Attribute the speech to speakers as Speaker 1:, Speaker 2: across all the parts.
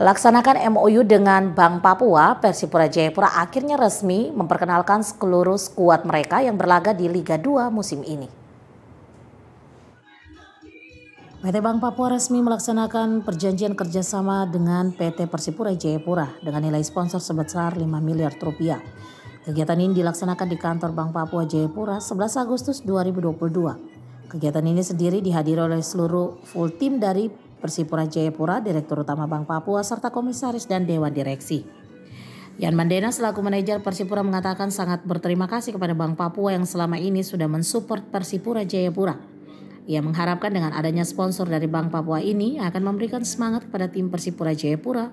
Speaker 1: Laksanakan MOU dengan Bank Papua, Persipura Jayapura akhirnya resmi memperkenalkan seluruh skuad mereka yang berlaga di Liga 2 musim ini. PT Bank Papua resmi melaksanakan perjanjian kerjasama dengan PT Persipura Jayapura dengan nilai sponsor sebesar 5 miliar rupiah. Kegiatan ini dilaksanakan di kantor Bank Papua Jayapura 11 Agustus 2022. Kegiatan ini sendiri dihadiri oleh seluruh full tim dari Persipura Jayapura, Direktur Utama Bank Papua, serta Komisaris dan Dewan Direksi. Yan Mandena selaku manajer Persipura mengatakan sangat berterima kasih kepada Bank Papua yang selama ini sudah mensupport Persipura Jayapura. Ia mengharapkan dengan adanya sponsor dari Bank Papua ini akan memberikan semangat kepada tim Persipura Jayapura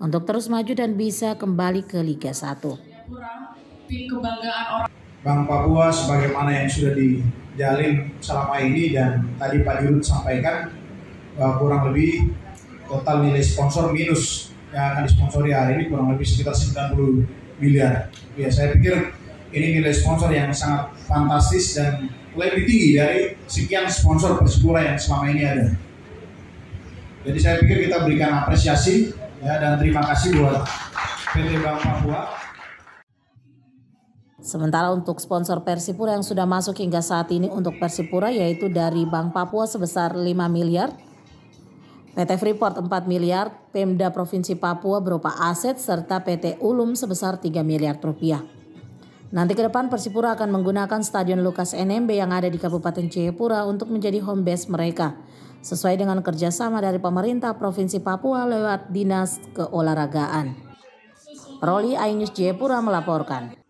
Speaker 1: untuk terus maju dan bisa kembali ke Liga 1.
Speaker 2: Bank Papua sebagaimana yang sudah dijalin selama ini dan tadi Pak Dirut sampaikan uh, kurang lebih total nilai sponsor minus yang akan disponsori hari ini kurang lebih sekitar 90 miliar. Ya, saya pikir ini nilai sponsor yang sangat fantastis dan lebih tinggi dari sekian sponsor Persipura yang selama ini ada. Jadi saya pikir kita berikan apresiasi ya, dan terima kasih buat PT Bank Papua.
Speaker 1: Sementara untuk sponsor Persipura yang sudah masuk hingga saat ini untuk Persipura yaitu dari Bank Papua sebesar 5 miliar, PT Freeport 4 miliar, Pemda Provinsi Papua berupa aset serta PT Ulum sebesar 3 miliar rupiah. Nanti ke depan Persipura akan menggunakan Stadion Lukas NMB yang ada di Kabupaten Jayapura untuk menjadi home base mereka. Sesuai dengan kerjasama dari pemerintah Provinsi Papua lewat Dinas Keolahragaan. Roli Ainus Jayapura melaporkan.